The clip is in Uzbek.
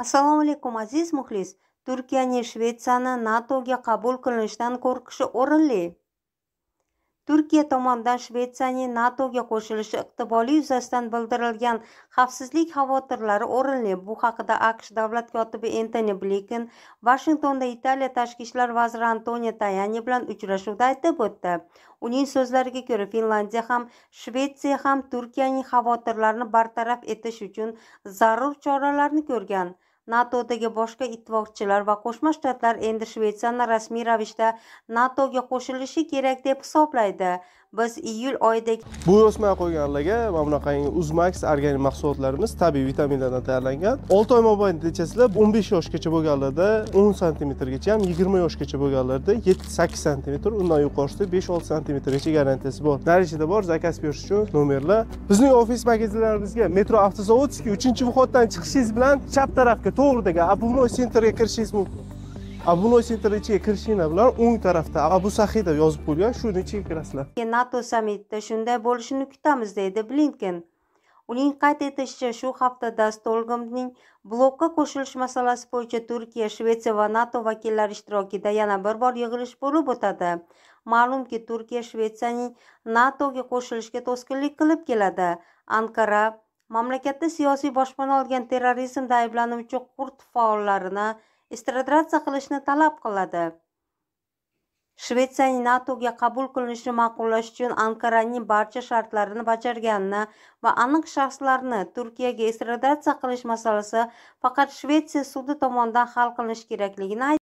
assalomu alaykum aziz muxlis turkiyaning shvetsiyani natoga qabul qilinishdan qo'rqishi o'rinli turkiya tomonidan shvetsiyaning natoga qo'shilishi iqtiboli yuzasidan bildirilgan xavfsizlik xavotirlari o'rinli bu haqida aqsh davlat kotibi entoni blinken vashingtonda italiya tashqi ishlar vaziri antonio tayani bilan uchrashuvda aytib o'tdi uning so'zlariga ko'ra Finlandiya ham shvetsiya ham turkiyaning xavotirlarini bartaraf etish uchun zarur choralarni ko'rgan natodagi boshqa ittifoqchilar va qo'shma shtatlar endi shvetsiyani rasmiy ravishda natoga qo'shilishi kerak deb hisoblaydi biz iyul oyidagi bu o'smay qo'yganlarga mana bunaqangi uzmax organik mahsulotlarimiz tabiiy vitaminlardan tayyorlangan olti oy mobaynida dechasizlar o'n besh yoshgacha bo'lganlarda o'n santimetrgacha ham yigirma yoshgacha bo'lganlarda yetti sakkiz santimetr undan yuqorisida besh olti santimetrgacha garantiyasi bor наличиеda bor zakaz berish uchun nomerlar bizning ofis magazinlarimizga metro avtozavodskiy uchinchi vходdan chiqishingiz bilan chap tarafga to'g'ri degan abunoy sentrga kirishingiz mumkin abunoy sentri ichiga kirishinglar bilan o'ng tarafda abu sahiy deb yozib qo'ygan shuni ichiga kirasizlar nato sammitida shunday bo'lishini kutamiz deydi blinken uning qayd etishicha shu hafta stolgomning blokka qo'shilish masalasi bo'yicha turkiya shvetsiya va nato vakillari ishtirokida yana bir bor yig'ilish bo'lib o'tadi ma'lumki turkiya shvetsiyaning natoga qo'shilishga to'sqinlik qilib keladi ankara mamlakatda siyosiy boshpana olgan terrorizmda ayblanuvchi qurt faollarini estradratsiya qilishni talab qiladi shvetsiyaning natoga qabul qilinishini ma'qullash uchun anqaraning barcha shartlarini bajarganini va aniq shaxslarni turkiyaga estraditsiya qilish masalasi faqat shvetsiya sudi tomonidan hal qilinishi kerakligini